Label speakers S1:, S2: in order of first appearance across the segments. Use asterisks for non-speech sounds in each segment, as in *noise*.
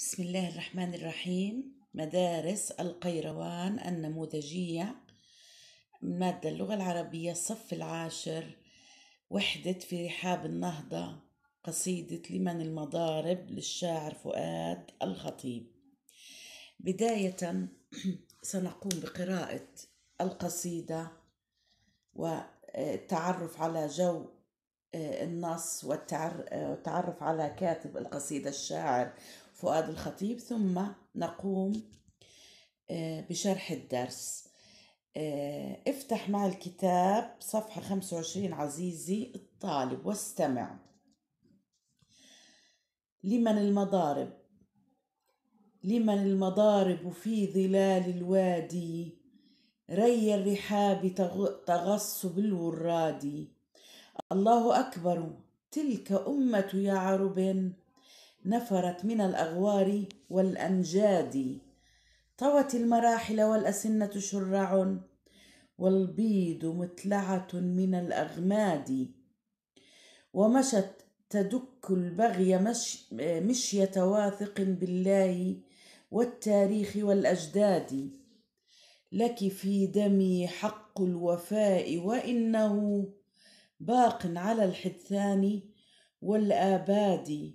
S1: بسم الله الرحمن الرحيم مدارس القيروان النموذجية مادة اللغة العربية الصف العاشر وحدة في رحاب النهضة قصيدة لمن المضارب للشاعر فؤاد الخطيب بداية *clears throat* سنقوم بقراءة القصيدة والتعرف على جو آه، النص والتعرف آه، على كاتب القصيدة الشاعر فؤاد الخطيب ثم نقوم آه، بشرح الدرس آه، افتح مع الكتاب صفحة 25 عزيزي الطالب واستمع لمن المضارب لمن المضارب في ظلال الوادي ري الرحاب تغص بالوراد الله أكبر تلك أمة يعرب نفرت من الأغوار والأنجاد طوت المراحل والأسنة شرع والبيض متلعة من الأغماد ومشت تدك البغي مش مشية واثق بالله والتاريخ والأجداد لك في دمي حق الوفاء وإنه باق على الحدثان والآباد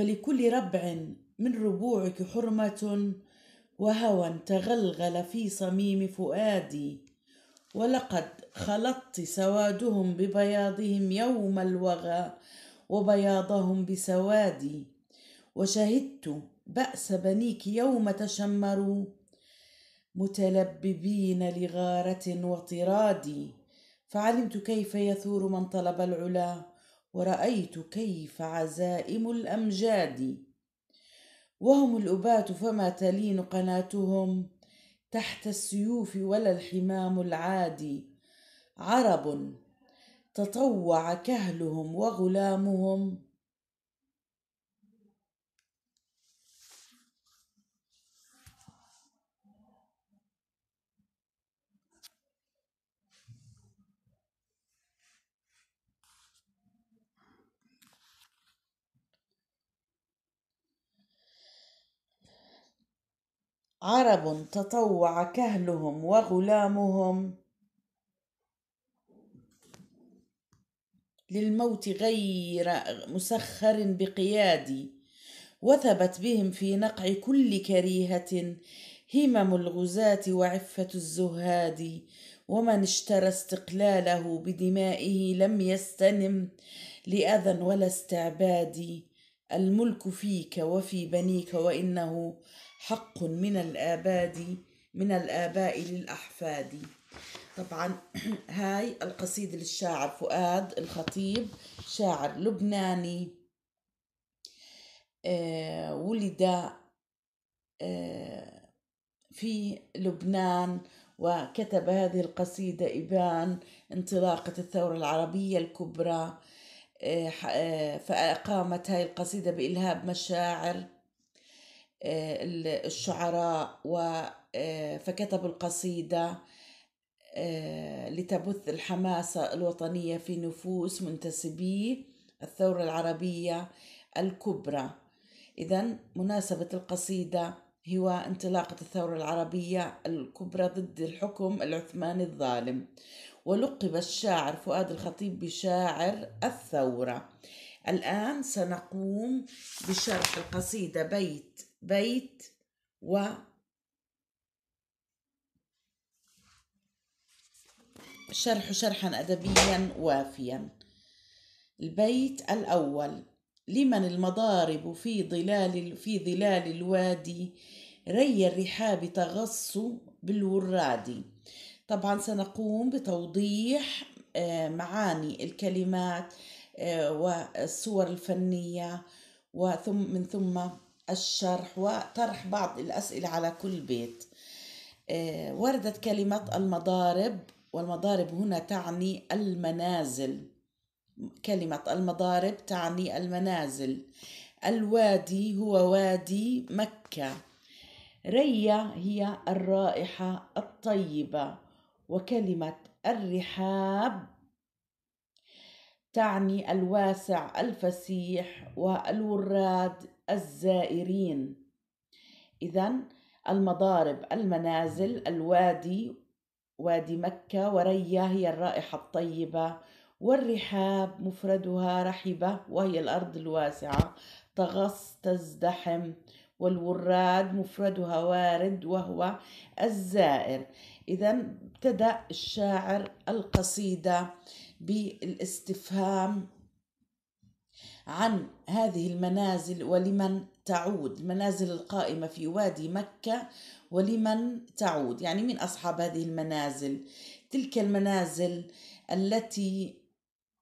S1: فلكل ربع من ربوعك حرمة وهوى تغلغل في صميم فؤادي ولقد خلطت سوادهم ببياضهم يوم الوغى وبياضهم بسوادي وشهدت بأس بنيك يوم تشمروا متلببين لغارة وطراد فعلمت كيف يثور من طلب العلا ورأيت كيف عزائم الأمجاد وهم الأبات فما تلين قناتهم تحت السيوف ولا الحمام العادي عرب تطوع كهلهم وغلامهم عرب تطوع كهلهم وغلامهم للموت غير مسخر بقيادي وثبت بهم في نقع كل كريهة همم الغزاة وعفة الزهاد ومن اشترى استقلاله بدمائه لم يستنم لأذى ولا استعباد الملك فيك وفي بنيك وإنه حق من الآباد من الآباء للأحفاد طبعا *clears throat* هاي القصيدة للشاعر فؤاد الخطيب شاعر لبناني آه، ولد آه، في لبنان وكتب هذه القصيدة إبان انطلاقة الثورة العربية الكبرى آه، فأقامت هاي القصيدة بإلهاب مشاعر آه، الشعراء آه، فكتب القصيدة آه، لتبث الحماسة الوطنية في نفوس منتسبي الثورة العربية الكبرى إذا مناسبة القصيدة هو انطلاقة الثورة العربية الكبرى ضد الحكم العثماني الظالم ولقب الشاعر فؤاد الخطيب بشاعر الثورة الآن سنقوم بشرح القصيدة بيت بيت و شرح شرحا أدبيا وافيا البيت الأول لمن المضارب في ظلال في ظلال الوادي ري الرحاب تغص بالوراد طبعا سنقوم بتوضيح آه، معاني الكلمات آه، والصور الفنية وثم من ثم الشرح وطرح بعض الأسئلة على كل بيت آه، وردت كلمة المضارب والمضارب هنا تعني المنازل كلمة المضارب تعني المنازل الوادي هو وادي مكة ريا هي الرائحة الطيبة وكلمة الرحاب تعني الواسع الفسيح والوراد الزائرين إذا المضارب المنازل الوادي وادي مكة وريا هي الرائحة الطيبة والرحاب مفردها رحبة وهي الأرض الواسعة تغص تزدحم والوراد مفردها وارد وهو الزائر إذا ابتدأ الشاعر القصيدة بالاستفهام عن هذه المنازل ولمن تعود المنازل القائمة في وادي مكة ولمن تعود يعني من أصحاب هذه المنازل تلك المنازل التي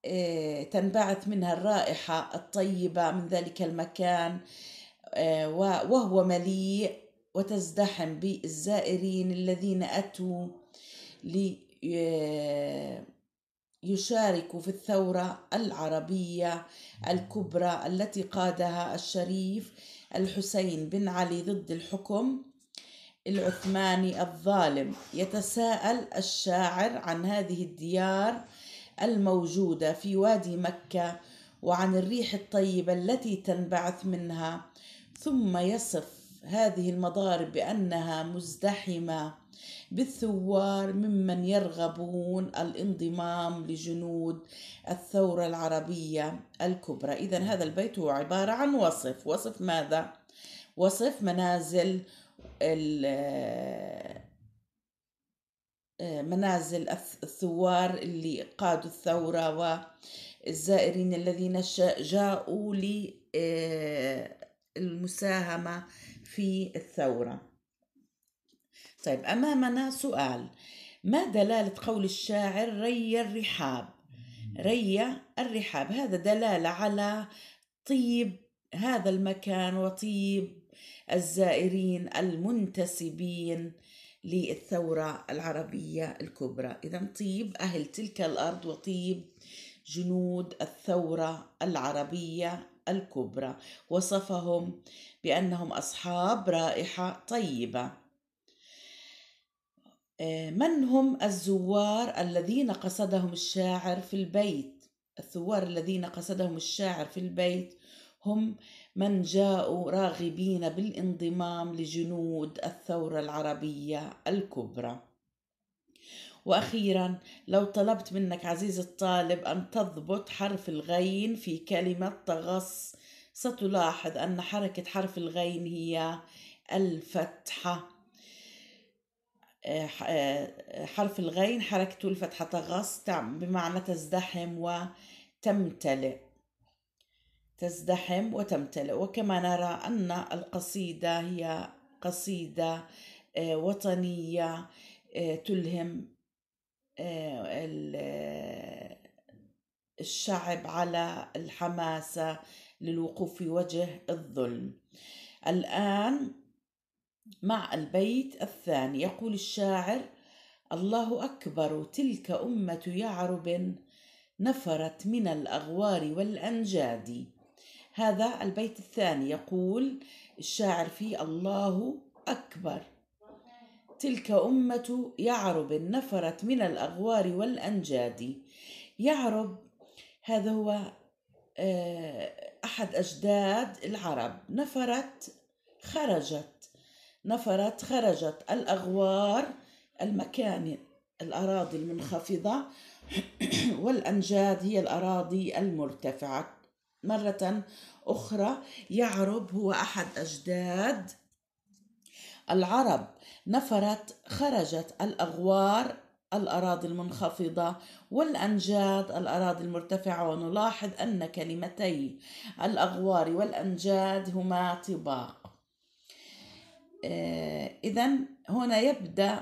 S1: آه، تنبعث منها الرائحة الطيبة من ذلك المكان آه، وهو مليء وتزدحم بالزائرين الذين أتوا لي آه، يشارك في الثورة العربية الكبرى التي قادها الشريف الحسين بن علي ضد الحكم العثماني الظالم يتساءل الشاعر عن هذه الديار الموجودة في وادي مكة وعن الريح الطيبة التي تنبعث منها ثم يصف هذه المضارب بأنها مزدحمة بالثوار ممن يرغبون الانضمام لجنود الثورة العربية الكبرى إذا هذا البيت هو عبارة عن وصف وصف ماذا؟ وصف منازل آه، منازل الثوار اللي قادوا الثورة والزائرين الذين جاءوا للمساهمة آه، في الثورة طيب أمامنا سؤال ما دلالة قول الشاعر ري الرحاب ري الرحاب هذا دلالة على طيب هذا المكان وطيب الزائرين المنتسبين للثورة العربية الكبرى إذا طيب أهل تلك الأرض وطيب جنود الثورة العربية الكبرى وصفهم بأنهم أصحاب رائحة طيبة آه، من هم الزوار الذين قصدهم الشاعر في البيت الثوار الذين قصدهم الشاعر في البيت هم من جاءوا راغبين بالانضمام لجنود الثورة العربية الكبرى واخيرا لو طلبت منك عزيزي الطالب ان تضبط حرف الغين في كلمه تغص ستلاحظ ان حركه حرف الغين هي الفتحه آه، حرف الغين حركته الفتحة تغص بمعنى تزدحم وتمتلئ تزدحم وتمتلئ وكما نرى أن القصيدة هي قصيدة آه، وطنية آه، تلهم الشعب على الحماسة للوقوف في وجه الظلم الآن مع البيت الثاني يقول الشاعر الله اكبر تلك امه يعرب نفرت من الاغوار والانجاد هذا البيت الثاني يقول الشاعر فيه الله اكبر تلك امه يعرب نفرت من الاغوار والانجاد يعرب هذا هو آه، احد اجداد العرب نفرت خرجت نفرت خرجت الأغوار المكان الأراضي المنخفضة *clears throat* والأنجاد هي الأراضي المرتفعة مرة أخرى يعرب هو أحد أجداد العرب نفرت خرجت الأغوار الأراضي المنخفضة والأنجاد الأراضي المرتفعة ونلاحظ أن كلمتي الأغوار والأنجاد هما طباق آه، إذا هنا يبدأ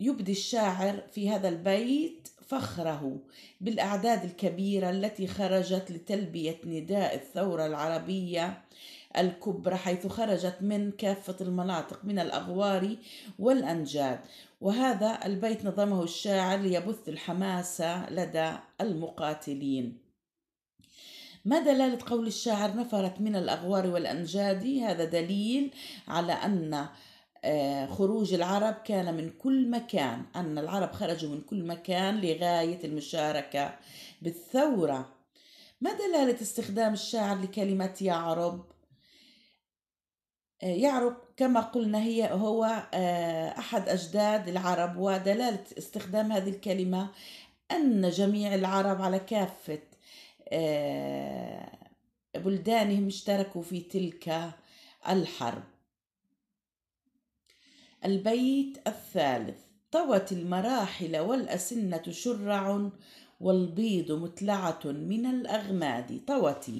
S1: يبدي الشاعر في هذا البيت فخره بالأعداد الكبيرة التي خرجت لتلبية نداء الثورة العربية الكبرى حيث خرجت من كافة المناطق من الأغوار والأنجاد وهذا البيت نظمه الشاعر ليبث الحماسة لدى المقاتلين ما دلالة قول الشاعر نفرت من الأغوار والأنجاد هذا دليل على أن آه، خروج العرب كان من كل مكان أن العرب خرجوا من كل مكان لغاية المشاركة بالثورة ما دلالة استخدام الشاعر لكلمة يعرب آه، يعرب كما قلنا هي هو آه، أحد أجداد العرب ودلالة استخدام هذه الكلمة أن جميع العرب على كافة آه، بلدانهم اشتركوا في تلك الحرب البيت الثالث طوت المراحل والأسنة شرع والبيض متلعة من الأغماد طوتي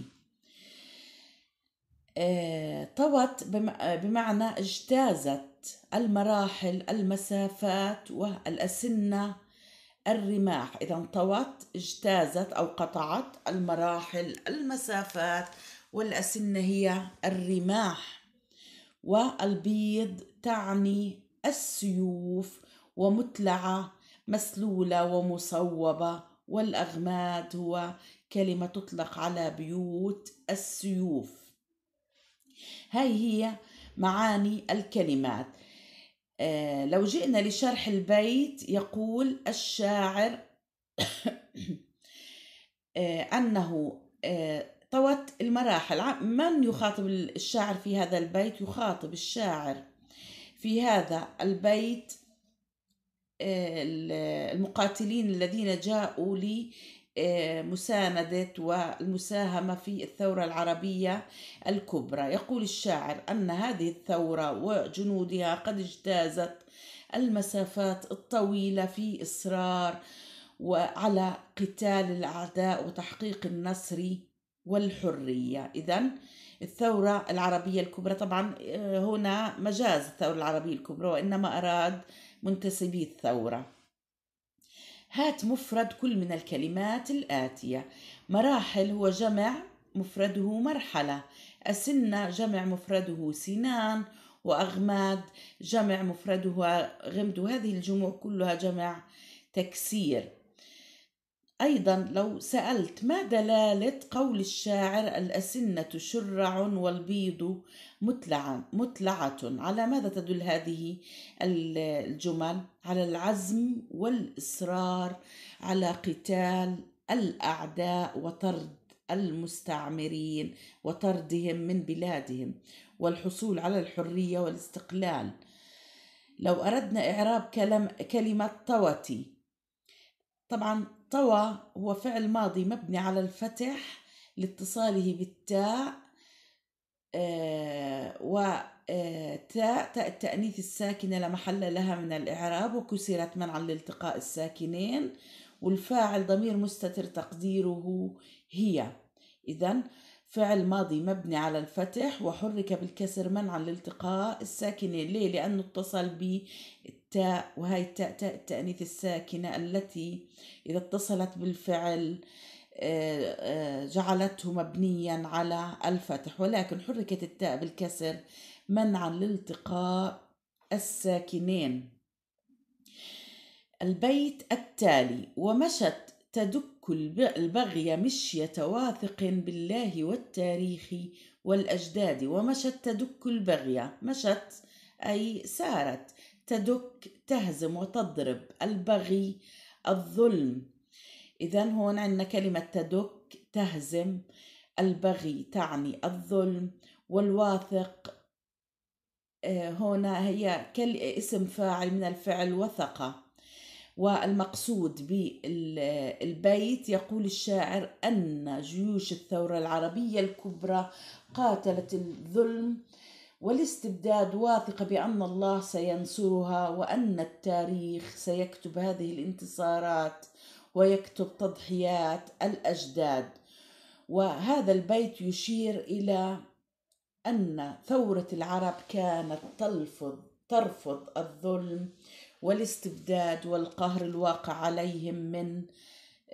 S1: طوت آه، بمعنى اجتازت المراحل المسافات والأسنة الرماح إذا انطوت اجتازت أو قطعت المراحل المسافات والأسنة هي الرماح والبيض تعني السيوف ومتلعة مسلولة ومصوبة والأغماد هو كلمة تطلق على بيوت السيوف هاي هي معاني الكلمات آه، لو جئنا لشرح البيت يقول الشاعر *coughs* آه، أنه آه، طوت المراحل من يخاطب الشاعر في هذا البيت يخاطب الشاعر في هذا البيت المقاتلين الذين جاءوا لي مساندة والمساهمة في الثورة العربية الكبرى يقول الشاعر أن هذه الثورة وجنودها قد اجتازت المسافات الطويلة في إصرار وعلى قتال الأعداء وتحقيق النصر والحرية إذا الثورة العربية الكبرى طبعا آه، هنا مجاز الثورة العربية الكبرى وإنما أراد منتسبي الثورة هات مفرد كل من الكلمات الآتية مراحل هو جمع مفرده مرحلة أسنة جمع مفرده سنان وأغماد جمع مفرده غمد وهذه الجموع كلها جمع تكسير أيضا لو سألت ما دلالة قول الشاعر الأسنة شرع والبيض متلع متلعة على ماذا تدل هذه الجمل على العزم والإصرار على قتال الأعداء وطرد المستعمرين وطردهم من بلادهم والحصول على الحرية والاستقلال لو أردنا إعراب كلمة طوتي طبعا طوى هو فعل ماضي مبني على الفتح لاتصاله بالتاء آه، وتاء آه، تاء التأنيث الساكنة لا محل لها من الإعراب وكسرت منعا لالتقاء الساكنين والفاعل ضمير مستتر تقديره هي إذا فعل ماضي مبني على الفتح وحرك بالكسر منعا لالتقاء الساكنين ليه؟ لأنه اتصل بالتاء تاء وهي التاء تاء التأنيث الساكنة التي إذا اتصلت بالفعل آه، آه، جعلته مبنيا على الفتح ولكن حركت التاء بالكسر منعا لالتقاء الساكنين البيت التالي ومشت تدك البغي مشية واثق بالله والتاريخ والأجداد ومشت تدك البغية مشت أي سارت تدك تهزم وتضرب البغي الظلم إذا هون عندنا كلمة تدك تهزم البغي تعني الظلم والواثق آه، هنا هي اسم فاعل من الفعل وثقة والمقصود بالبيت يقول الشاعر أن جيوش الثورة العربية الكبرى قاتلت الظلم والاستبداد واثقة بأن الله سينصرها وأن التاريخ سيكتب هذه الانتصارات ويكتب تضحيات الأجداد وهذا البيت يشير إلى أن ثورة العرب كانت تلفظ ترفض الظلم والاستبداد والقهر الواقع عليهم من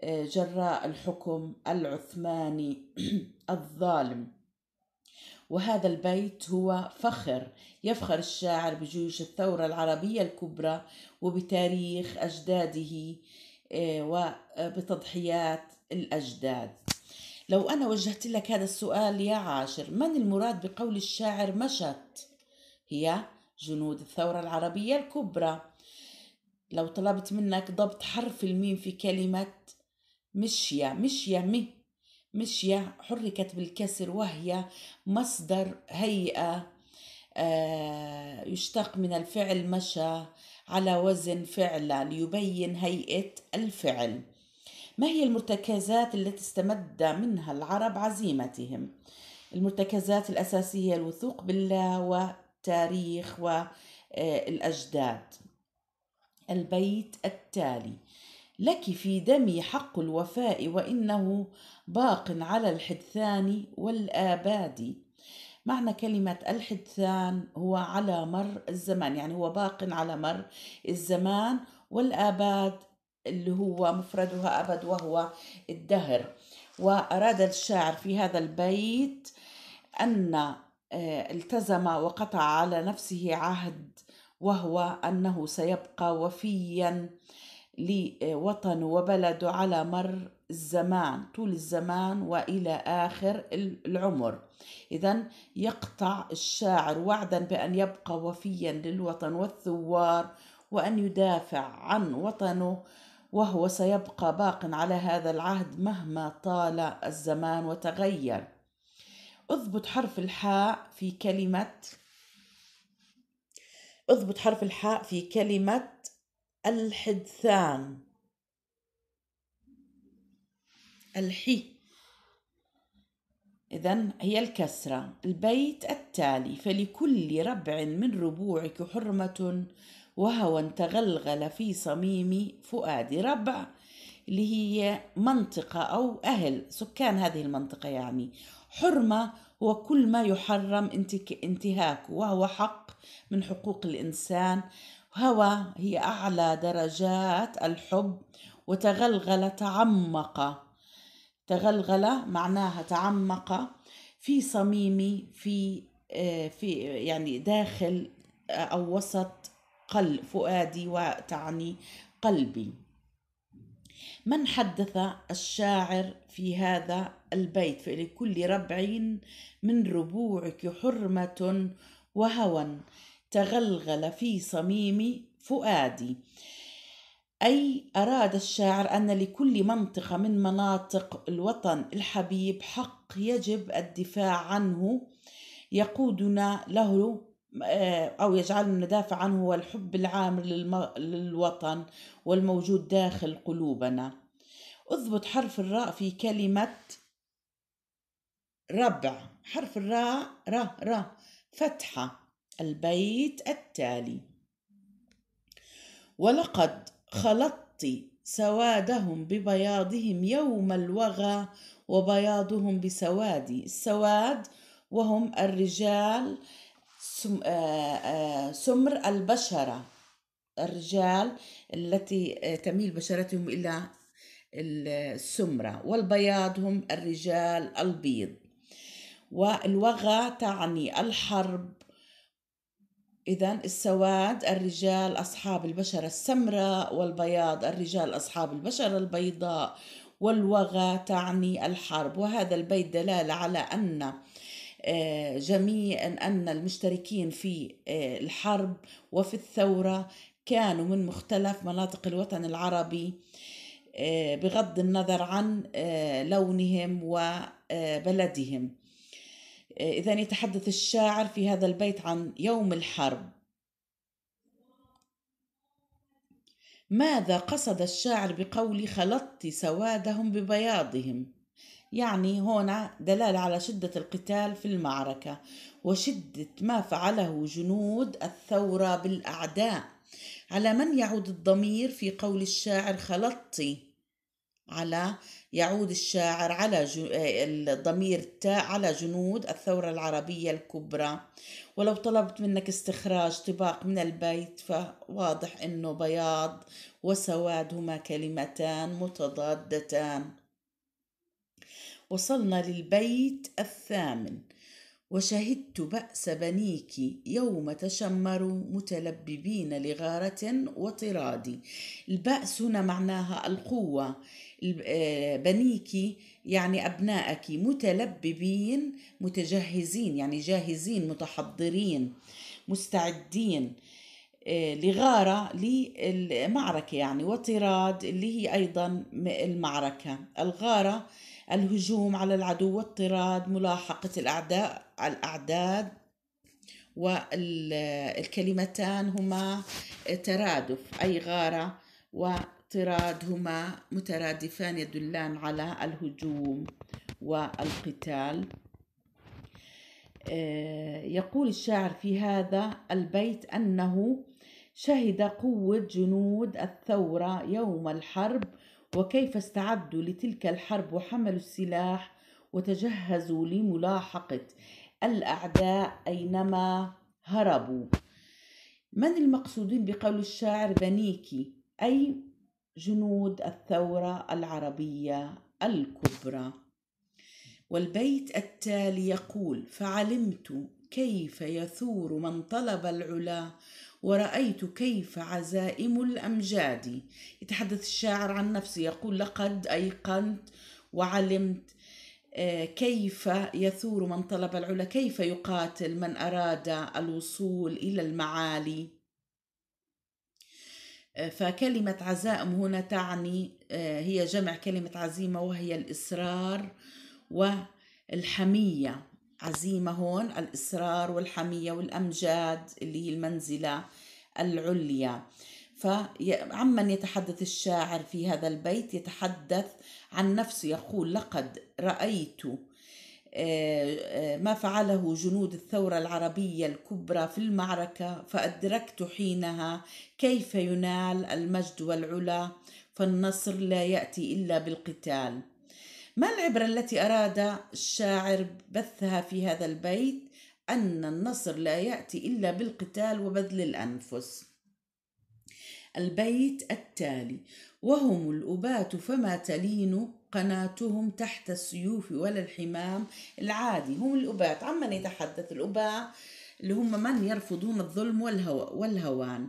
S1: آه، جراء الحكم العثماني *clears throat* الظالم وهذا البيت هو فخر يفخر الشاعر بجيوش الثورة العربية الكبرى وبتاريخ أجداده آه، وبتضحيات الأجداد لو أنا وجهت لك هذا السؤال يا عاشر من المراد بقول الشاعر مشت هي جنود الثورة العربية الكبرى لو طلبت منك ضبط حرف الميم في كلمة مشية مشية مه مشية حركت بالكسر وهي مصدر هيئة آه، يشتق من الفعل مشى على وزن فعل ليبين هيئة الفعل ما هي المرتكزات التي استمد منها العرب عزيمتهم المرتكزات الأساسية الوثوق بالله والتاريخ والأجداد البيت التالي لك في دمي حق الوفاء وانه باق على الحدثان والاباد معنى كلمة الحدثان هو على مر الزمان يعني هو باق على مر الزمان والآباد اللي هو مفردها أبد وهو الدهر وأراد الشاعر في هذا البيت أن آه، التزم وقطع على نفسه عهد وهو أنه سيبقى وفيا لوطنه وبلده على مر الزمان طول الزمان والى اخر العمر اذا يقطع الشاعر وعدا بان يبقى وفيا للوطن والثوار وان يدافع عن وطنه وهو سيبقى باق على هذا العهد مهما طال الزمان وتغير اضبط حرف الحاء في كلمه اضبط حرف الحاء في كلمه الحدثان الحي إذا هي الكسرة البيت التالي فلكل ربع من ربوعك حرمة وهوى تغلغل في صميم فؤادي ربع اللي هي منطقة أو أهل سكان هذه المنطقة يعني حرمة هو كل ما يحرم انتهاكه وهو حق من حقوق الإنسان هوى هي أعلى درجات الحب وتغلغل تعمق تغلغل معناها تعمق في صميمي في آه، في يعني داخل آه، أو وسط قلب فؤادي وتعني قلبي من حدث الشاعر في هذا البيت فلكل ربع من ربوعك حرمة وهوى تغلغل في صميم فؤادي أي أراد الشاعر أن لكل منطقة من مناطق الوطن الحبيب حق يجب الدفاع عنه يقودنا له آه، أو يجعلنا ندافع عنه هو الحب العام للوطن والموجود داخل قلوبنا اضبط حرف الراء في كلمة ربع حرف الراء را را فتحة البيت التالي ولقد خلطت سوادهم ببياضهم يوم الوغى وبياضهم بسوادي السواد وهم الرجال آه، آه، سمر البشرة الرجال التي آه، تميل بشرتهم إلى السمرة والبياض هم الرجال البيض والوغى تعني الحرب إذا السواد الرجال أصحاب البشرة السمراء والبياض الرجال أصحاب البشرة البيضاء والوغى تعني الحرب وهذا البيت دلالة على أن آه، جميع أن المشتركين في آه، الحرب وفي الثورة كانوا من مختلف مناطق الوطن العربي آه، بغض النظر عن لونهم وبلدهم إذا يتحدث الشاعر في هذا البيت عن يوم الحرب ماذا قصد الشاعر بقول خلطت سوادهم ببياضهم يعني هنا دلالة على شدة القتال في المعركة وشدة ما فعله جنود الثورة بالأعداء على من يعود الضمير في قول الشاعر خلطتي على يعود الشاعر على آه، الضمير التاء على جنود الثورة العربية الكبرى ولو طلبت منك استخراج طباق من البيت فواضح أنه بياض وسواد هما كلمتان متضادتان وصلنا للبيت الثامن وشهدت بأس بنيك يوم تشمروا متلببين لغارة وطراد البأس هنا معناها القوة آه، بنيك يعني أبنائك متلببين متجهزين يعني جاهزين متحضرين مستعدين آه، لغارة للمعركة يعني وطراد اللي هي أيضا المعركة الغارة الهجوم على العدو والطراد ملاحقة الأعداء الأعداد والكلمتان هما ترادف أي غارة و هما مترادفان يدلان على الهجوم والقتال آه، يقول الشاعر في هذا البيت أنه شهد قوة جنود الثورة يوم الحرب وكيف استعدوا لتلك الحرب وحملوا السلاح وتجهزوا لملاحقة الأعداء أينما هربوا من المقصودين بقول الشاعر بنيكي أي جنود الثورة العربية الكبرى والبيت التالي يقول فعلمت كيف يثور من طلب العلا ورأيت كيف عزائم الأمجاد يتحدث الشاعر عن نفسه يقول لقد أيقنت وعلمت آه، كيف يثور من طلب العلا كيف يقاتل من أراد الوصول إلى المعالي فكلمة عزائم هنا تعني آه، هي جمع كلمة عزيمة وهي الإصرار والحمية عزيمة هون الإصرار والحمية والأمجاد اللي هي المنزلة العليا فعمن يتحدث الشاعر في هذا البيت يتحدث عن نفسه يقول لقد رأيت آه، آه، ما فعله جنود الثورة العربية الكبرى في المعركة فأدركت حينها كيف ينال المجد والعلا فالنصر لا يأتي إلا بالقتال ما العبرة التي أراد الشاعر بثها في هذا البيت أن النصر لا يأتي إلا بالقتال وبذل الأنفس البيت التالي وهم الأبات فما تلين قناتهم تحت السيوف ولا الحمام العادي هم الأباة عمن يتحدث الأباء اللي هم من يرفضون الظلم والهو والهوان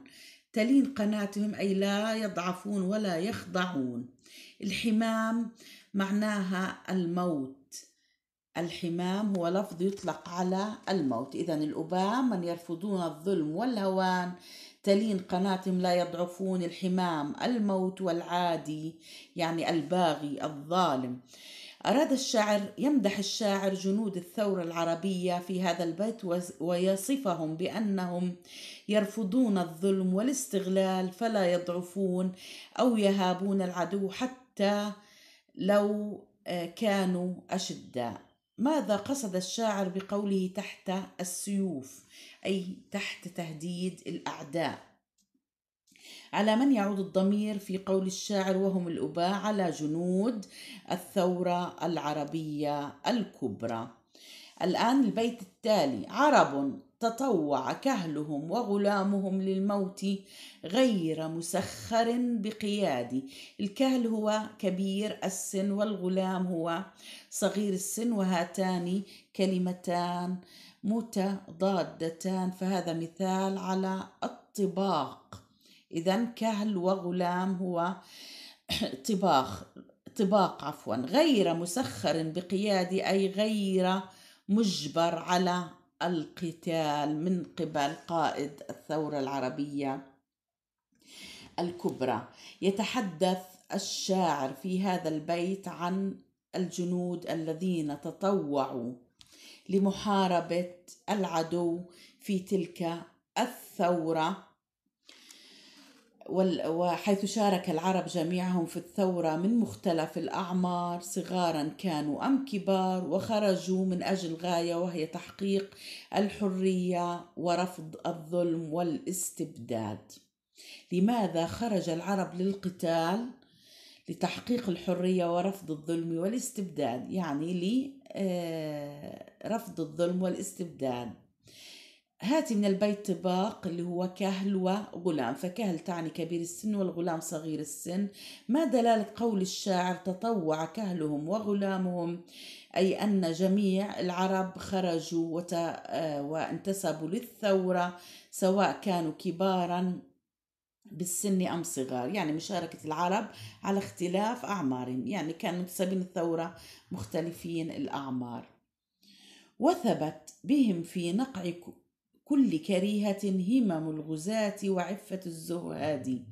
S1: تلين قناتهم أي لا يضعفون ولا يخضعون الحمام معناها الموت الحمام هو لفظ يطلق على الموت إذا الأباء من يرفضون الظلم والهوان تلين قناتهم لا يضعفون الحمام الموت والعادي يعني الباغي الظالم أراد الشاعر يمدح الشاعر جنود الثورة العربية في هذا البيت ويصفهم بأنهم يرفضون الظلم والاستغلال فلا يضعفون أو يهابون العدو حتى لو آه، كانوا أشداء ماذا قصد الشاعر بقوله تحت السيوف اي تحت تهديد الاعداء على من يعود الضمير في قول الشاعر وهم الاباء على جنود الثوره العربيه الكبرى الان البيت التالي عرب تطوع كهلهم وغلامهم للموت غير مسخر بقيادي الكهل هو كبير السن والغلام هو صغير السن وهاتان كلمتان متضادتان فهذا مثال على الطباق اذا كهل وغلام هو *clears throat* طباخ طباق عفوا غير مسخر بقيادي اي غير مجبر على القتال من قبل قائد الثورة العربية الكبرى يتحدث الشاعر في هذا البيت عن الجنود الذين تطوعوا لمحاربة العدو في تلك الثورة وحيث شارك العرب جميعهم في الثورة من مختلف الأعمار صغارا كانوا أم كبار وخرجوا من أجل غاية وهي تحقيق الحرية ورفض الظلم والاستبداد لماذا خرج العرب للقتال لتحقيق الحرية ورفض الظلم والاستبداد يعني لرفض آه، الظلم والاستبداد هاتي من البيت طباق اللي هو كهل وغلام فكهل تعني كبير السن والغلام صغير السن ما دلالة قول الشاعر تطوع كهلهم وغلامهم أي أن جميع العرب خرجوا وت... آه، وانتسبوا للثورة سواء كانوا كبارا بالسن أم صغار يعني مشاركة العرب على اختلاف أعمارهم يعني كانوا منتسبين الثورة مختلفين الأعمار وثبت بهم في نقع كل كريهة همم الغزاة وعفة الزهاد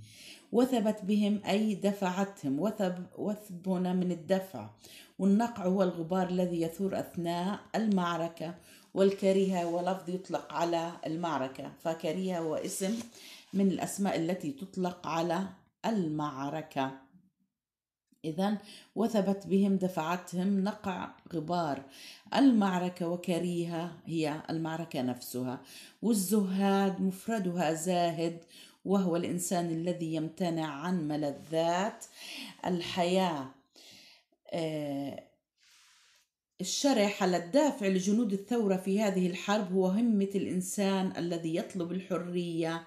S1: وثبت بهم أي دفعتهم وثب وثبنا من الدفع والنقع هو الغبار الذي يثور أثناء المعركة والكريهة ولفظ يطلق على المعركة فكريهة هو اسم من الأسماء التي تطلق على المعركة إذا وثبت بهم دفعتهم نقع غبار المعركة وكريها هي المعركة نفسها والزهاد مفردها زاهد وهو الإنسان الذي يمتنع عن ملذات الحياة آه، الشرح على الدافع لجنود الثورة في هذه الحرب هو همة الإنسان الذي يطلب الحرية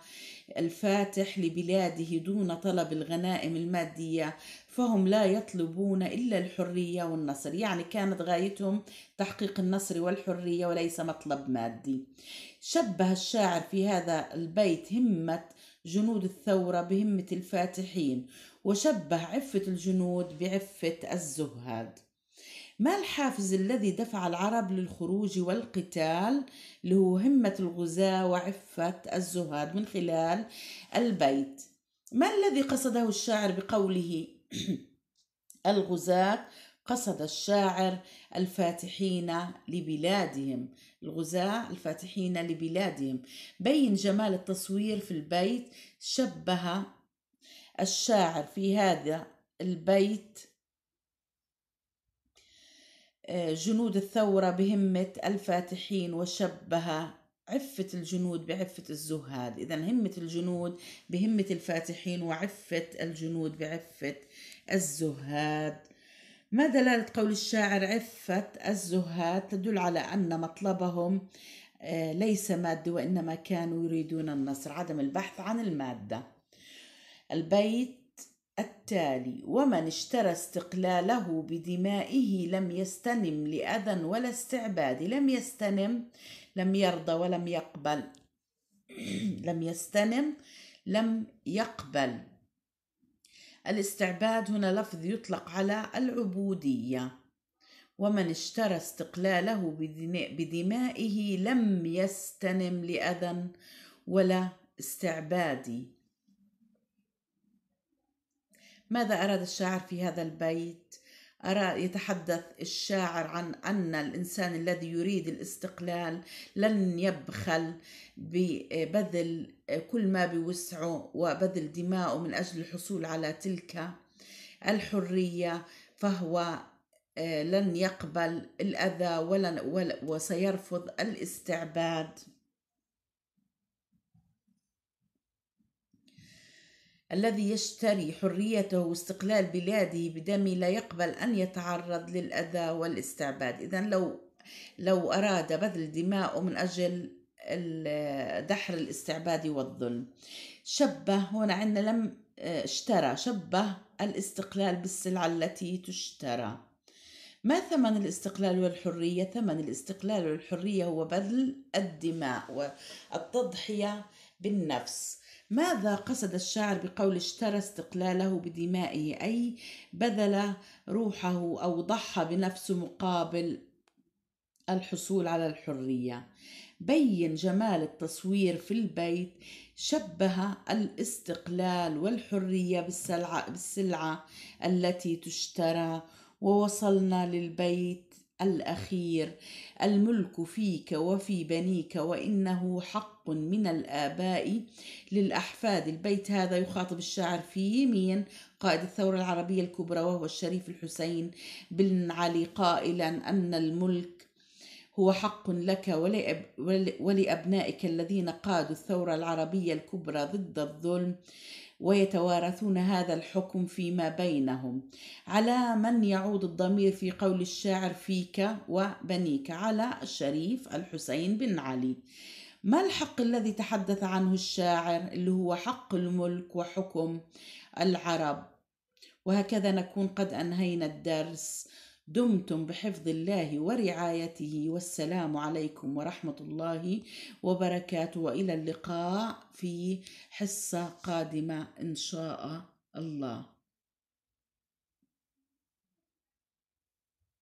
S1: الفاتح لبلاده دون طلب الغنائم المادية فهم لا يطلبون إلا الحرية والنصر يعني كانت غايتهم تحقيق النصر والحرية وليس مطلب مادي شبه الشاعر في هذا البيت همة جنود الثورة بهمة الفاتحين وشبه عفة الجنود بعفة الزهاد ما الحافز الذي دفع العرب للخروج والقتال اللي هو همة الغزاة وعفة الزهاد من خلال البيت ما الذي قصده الشاعر بقوله *coughs* الغزاة قصد الشاعر الفاتحين لبلادهم الغزاة الفاتحين لبلادهم بين جمال التصوير في البيت شبه الشاعر في هذا البيت آه، جنود الثورة بهمة الفاتحين وشبه عفة الجنود بعفة الزهاد إذا همة الجنود بهمة الفاتحين وعفة الجنود بعفة الزهاد ما دلالة قول الشاعر عفة الزهاد تدل على أن مطلبهم آه، ليس مادي وإنما كانوا يريدون النصر عدم البحث عن المادة البيت التالي ومن اشترى استقلاله بدمائه لم يستنم لأذى ولا استعباد لم يستنم لم يرضى ولم يقبل *clears throat* لم يستنم لم يقبل الاستعباد هنا لفظ يطلق على العبودية ومن اشترى استقلاله بدمائه لم يستنم لأذى ولا استعبادي ماذا أراد الشاعر في هذا البيت؟ أرى يتحدث الشاعر عن أن الإنسان الذي يريد الاستقلال لن يبخل ببذل كل ما بوسعه وبذل دماؤه من أجل الحصول على تلك الحرية فهو آه، لن يقبل الأذى ولن وسيرفض الاستعباد الذي يشتري حريته واستقلال بلاده بدمه لا يقبل أن يتعرض للأذى والاستعباد إذا لو لو أراد بذل دماءه من أجل دحر الاستعباد والظلم شبه هنا عندنا لم آه، اشترى شبه الاستقلال بالسلعة التي تشترى ما ثمن الاستقلال والحرية؟ ثمن الاستقلال والحرية هو بذل الدماء والتضحية بالنفس ماذا قصد الشاعر بقول اشترى استقلاله بدمائه أي بذل روحه أو ضحى بنفسه مقابل الحصول على الحرية بين جمال التصوير في البيت شبه الاستقلال والحرية بالسلعة, بالسلعة التي تشترى ووصلنا للبيت الأخير الملك فيك وفي بنيك وإنه حق من الآباء للأحفاد البيت هذا يخاطب الشاعر في يمين قائد الثورة العربية الكبرى وهو الشريف الحسين بن علي قائلا أن الملك هو حق لك ولأبنائك الذين قادوا الثورة العربية الكبرى ضد الظلم ويتوارثون هذا الحكم فيما بينهم على من يعود الضمير في قول الشاعر فيك وبنيك على الشريف الحسين بن علي ما الحق الذي تحدث عنه الشاعر اللي هو حق الملك وحكم العرب وهكذا نكون قد انهينا الدرس دمتم بحفظ الله ورعايته والسلام عليكم ورحمه الله وبركاته والى اللقاء في حصه قادمه ان شاء الله